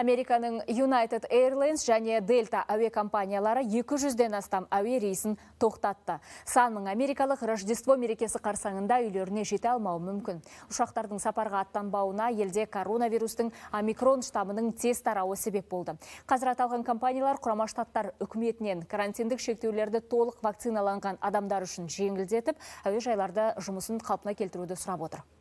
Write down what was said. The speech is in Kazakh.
Американың United Airlines және Delta әуе компаниялары 200-ден астам әуе рейсін тоқтатты. Сан америкалық Рождество мерекесі қарсаңында үйлеріне жете алмауы мүмкін. Ұшақтардың сапарға аттанбауына елде коронавирустың омикрон штамының тез тарауы себеп болды. Қазір аталған компаниялар құрама штаттар үкіметінен карантиндік шектеулерді толық вакциналанған адамдар үшін жеңілдетіп, әуежайларды жұмысын қалпына келтіруді сұрап отыр